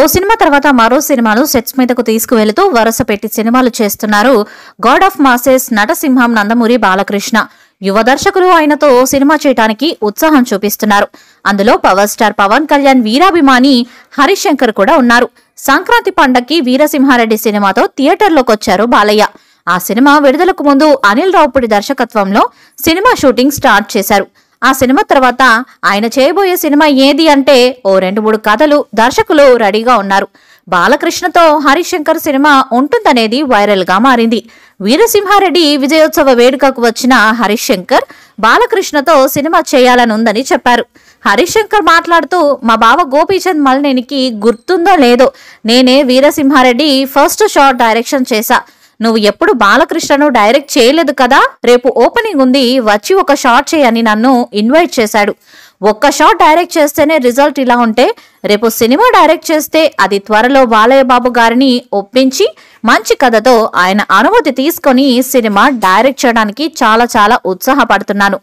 ఓ cinema తర్వాత మరో సినిమాను సెట్స్ మీదకు తీసుకువెళుతూ వరుస పెట్టి సినిమాలు చేస్తున్నారు గాడ్ ఆఫ్ మాసెస్ నటసింహం నందమూరి బాలకృష్ణ యువ దర్శకులు ఆయనతో సినిమా చేయడానికి ఉత్సాహం చూపిస్తున్నారు అందులో పవర్ స్టార్ పవన్ కళ్యాణ్ వీరాభిమాని హరిశంకర్ కూడా ఉన్నారు సంక్రాంతి పండక్కి వీరసింహారెడ్డి సినిమాతో థియేటర్లోకి వచ్చారు బాలయ్య ఆ సినిమా విడుదలకు ముందు అనిల్ రావుపుడి దర్శకత్వంలో సినిమా షూటింగ్ స్టార్ట్ చేశారు ఆ సినిమా తర్వాత ఆయన చేయబోయే సినిమా ఏది అంటే ఓ రెండు మూడు కథలు దర్శకులు రెడీగా ఉన్నారు బాలకృష్ణతో హరిశంకర్ సినిమా ఉంటుందనేది వైరల్గా మారింది వీరసింహారెడ్డి విజయోత్సవ వేడుకకు వచ్చిన హరిశంకర్ బాలకృష్ణతో సినిమా చేయాలని ఉందని చెప్పారు హరిశంకర్ మాట్లాడుతూ మా బావ గోపీచంద్ మల్నేనికి గుర్తుందో లేదో నేనే వీరసింహారెడ్డి ఫస్ట్ షార్ట్ డైరెక్షన్ చేశా నువ్వు ఎప్పుడు బాలకృష్ణను డైరెక్ట్ చేయలేదు కదా రేపు ఓపెనింగ్ ఉంది వచ్చి ఒక షాట్ చేయని నన్ను ఇన్వైట్ చేశాడు ఒక్క షాట్ డైరెక్ట్ చేస్తేనే రిజల్ట్ ఇలా ఉంటే రేపు సినిమా డైరెక్ట్ చేస్తే అది త్వరలో బాలయ్య బాబు గారిని ఒప్పించి మంచి కథతో ఆయన అనుమతి తీసుకొని సినిమా డైరెక్ట్ చేయడానికి చాలా చాలా ఉత్సాహపడుతున్నాను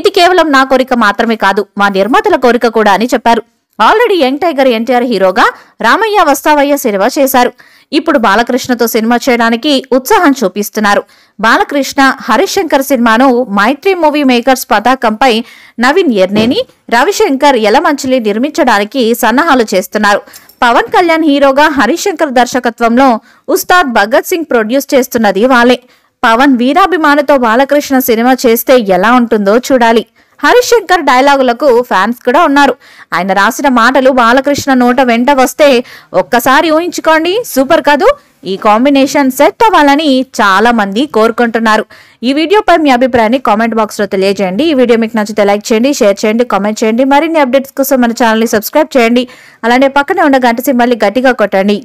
ఇది కేవలం నా కోరిక మాత్రమే కాదు మా నిర్మాతల కోరిక కూడా అని చెప్పారు ఆల్రెడీ యంగ్ టైగర్ ఎన్టీఆర్ హీరోగా రామయ్య వస్తావయ్య సినిమా చేశారు ఇప్పుడు బాలకృష్ణతో సినిమా చేయడానికి ఉత్సాహం చూపిస్తున్నారు బాలకృష్ణ హరిశంకర్ సినిమాను మైత్రి మూవీ మేకర్స్ పతాకంపై నవీన్ ఎర్నేని రవిశంకర్ యలమంచిలి నిర్మించడానికి సన్నాహాలు చేస్తున్నారు పవన్ కళ్యాణ్ హీరోగా హరిశంకర్ దర్శకత్వంలో ఉస్తాద్ భగత్ సింగ్ ప్రొడ్యూస్ చేస్తున్నది వాళ్ళే పవన్ వీరాభిమానితో బాలకృష్ణ సినిమా చేస్తే ఎలా ఉంటుందో చూడాలి హరిశంకర్ డైలాగులకు ఫ్యాన్స్ కూడా ఉన్నారు ఆయన రాసిన మాటలు బాలకృష్ణ నోట వెంట వస్తే ఒక్కసారి ఊహించుకోండి సూపర్ కాదు ఈ కాంబినేషన్ సెట్ అవ్వాలని చాలా మంది కోరుకుంటున్నారు ఈ వీడియోపై మీ అభిప్రాయాన్ని కామెంట్ బాక్స్లో తెలియజేయండి ఈ వీడియో మీకు నచ్చితే లైక్ చేయండి షేర్ చేయండి కామెంట్ చేయండి మరిన్ని అప్డేట్స్ కోసం మన ఛానల్ని సబ్స్క్రైబ్ చేయండి అలానే పక్కనే ఉన్న గంట సింబల్ని గట్టిగా కొట్టండి